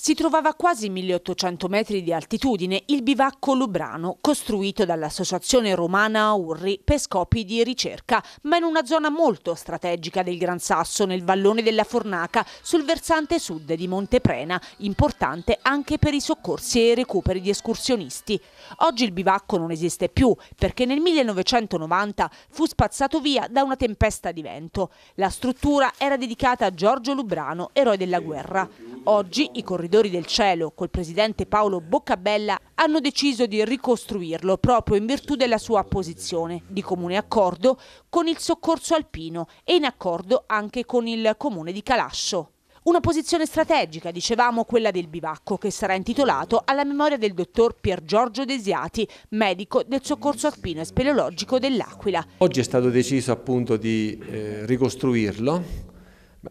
Si trovava a quasi 1800 metri di altitudine il bivacco Lubrano, costruito dall'associazione romana Aurri per scopi di ricerca, ma in una zona molto strategica del Gran Sasso, nel vallone della Fornaca, sul versante sud di Monteprena, importante anche per i soccorsi e i recuperi di escursionisti. Oggi il bivacco non esiste più perché nel 1990 fu spazzato via da una tempesta di vento. La struttura era dedicata a Giorgio Lubrano, eroe della guerra. Oggi i Corridori del Cielo, col presidente Paolo Boccabella, hanno deciso di ricostruirlo proprio in virtù della sua posizione, di comune accordo con il soccorso alpino e in accordo anche con il comune di Calascio. Una posizione strategica, dicevamo, quella del bivacco, che sarà intitolato alla memoria del dottor Pier Giorgio Desiati, medico del soccorso alpino e speleologico dell'Aquila. Oggi è stato deciso appunto di eh, ricostruirlo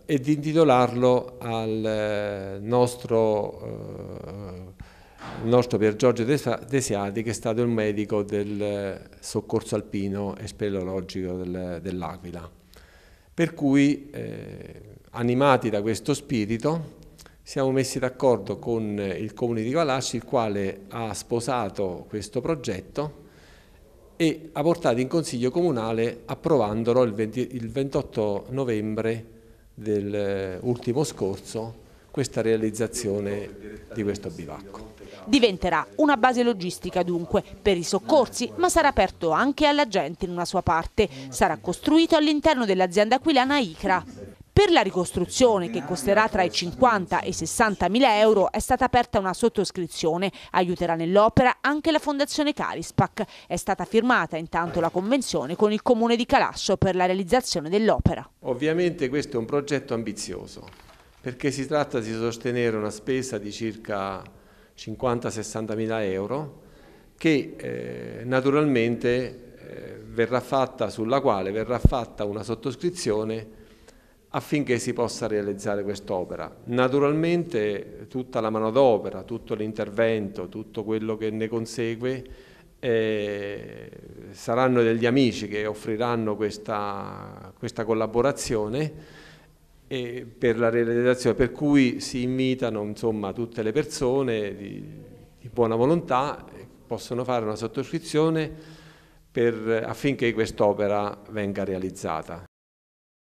e di intitolarlo al eh, nostro, eh, nostro Pier Giorgio Desiati che è stato il medico del eh, soccorso alpino e speleologico del, dell'Aquila. Per cui, eh, animati da questo spirito, siamo messi d'accordo con eh, il Comune di Valasci, il quale ha sposato questo progetto e ha portato in Consiglio Comunale approvandolo il, 20, il 28 novembre dell'ultimo eh, scorso questa realizzazione di questo bivacco. Diventerà una base logistica dunque per i soccorsi, ma sarà aperto anche alla gente in una sua parte. Sarà costruito all'interno dell'azienda aquilana ICRA. Per la ricostruzione, che costerà tra i 50 e i 60 mila euro, è stata aperta una sottoscrizione. Aiuterà nell'opera anche la Fondazione Carispac. È stata firmata intanto la convenzione con il Comune di Calascio per la realizzazione dell'opera. Ovviamente questo è un progetto ambizioso, perché si tratta di sostenere una spesa di circa 50-60 mila euro, che eh, naturalmente eh, verrà fatta, sulla quale verrà fatta una sottoscrizione affinché si possa realizzare quest'opera. Naturalmente tutta la manodopera, tutto l'intervento, tutto quello che ne consegue eh, saranno degli amici che offriranno questa, questa collaborazione per la realizzazione, per cui si invitano insomma, tutte le persone di, di buona volontà, possono fare una sottoscrizione per, affinché quest'opera venga realizzata.